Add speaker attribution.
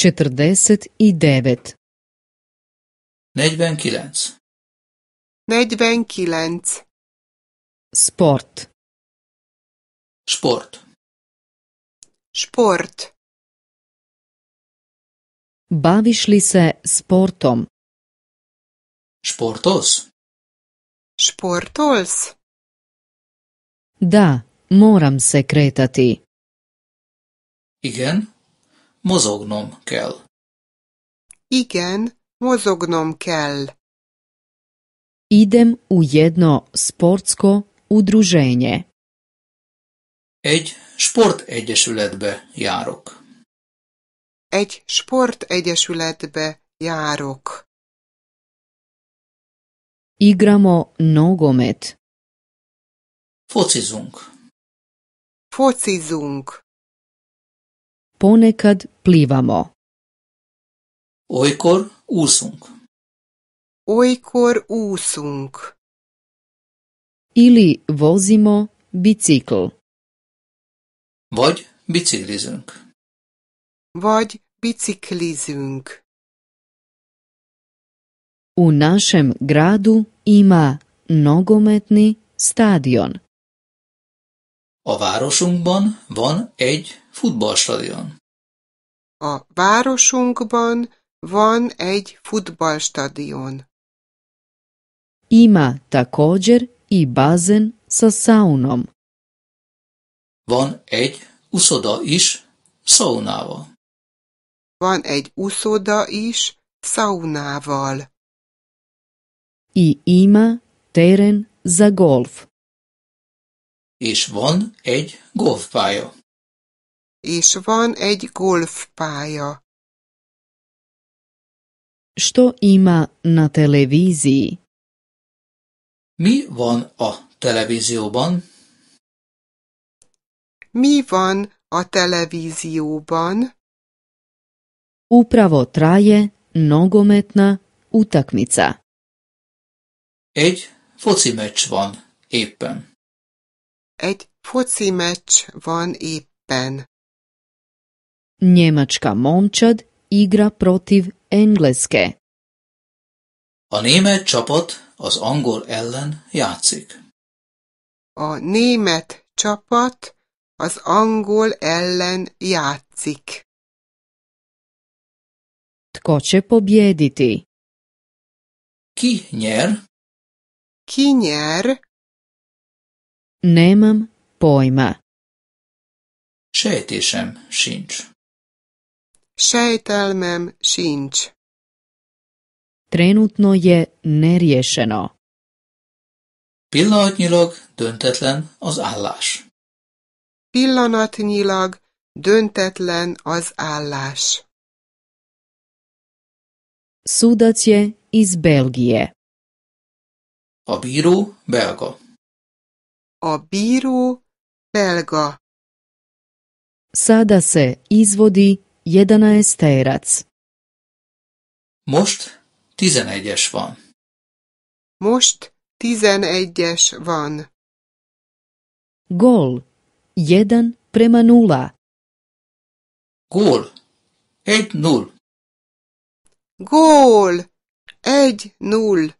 Speaker 1: 49
Speaker 2: 49 49 Sport Sport Sport
Speaker 1: Baviš li se sportom?
Speaker 2: Sportos Sportos
Speaker 1: Da, moram se kretati.
Speaker 2: Igen? Mozognom kell.
Speaker 3: Igen, mozognom kell.
Speaker 1: Idem u jedno sportsko udruženje.
Speaker 3: Egy sportegyesületbe járok. Egy sportegyesületbe járok.
Speaker 1: Igramo nogomet.
Speaker 2: Focizunk. Focizunk.
Speaker 1: ponekad plivamo.
Speaker 2: Ojkor usung Ojkor usung
Speaker 1: Ili vozimo bicikl.
Speaker 2: Vagy biciklizünk. Vagy biciklizünk.
Speaker 1: U našem gradu ima nogometni stadion.
Speaker 3: A városunkban van egy Futballstadion. A városunkban van egy futballstadion.
Speaker 1: Ima također i bazen sa saunom.
Speaker 3: Van egy uszoda is saunával. Van egy uszoda is saunával. I ima
Speaker 1: teren za golf.
Speaker 3: És van egy golfpálya és van egy golfpálya.
Speaker 1: Što ima na televiziji?
Speaker 2: Mi van a televízióban?
Speaker 3: Mi van a televízióban?
Speaker 1: Upravo traje nogometna utakmica.
Speaker 3: Egy foci meccs van éppen. Egy foci meccs van éppen.
Speaker 1: Njemačka momčad igra protiv Engleske.
Speaker 3: A német csapat az angol ellen játszik. A német csapat az angol ellen játszik.
Speaker 1: Tko će pobjediti?
Speaker 2: Ki nyer? Ki nyer?
Speaker 1: Nemam pojma.
Speaker 3: Sejtésem sincs. Sejtelmem sincs.
Speaker 1: Trenutno je neriješeno
Speaker 2: Pillanatnyilag döntetlen az állás.
Speaker 3: Pillanatnyilag döntetlen az állás.
Speaker 1: Sudac je iz Belgije.
Speaker 3: A bíró belga. A bíró belga.
Speaker 1: Sada se izvodi Jedenaesterac.
Speaker 2: Most tizenegyes van.
Speaker 1: Most
Speaker 3: tizenegyes van.
Speaker 1: Gól. Jeden prema nula.
Speaker 3: Gól. Egy null.
Speaker 2: Gól. Egy null.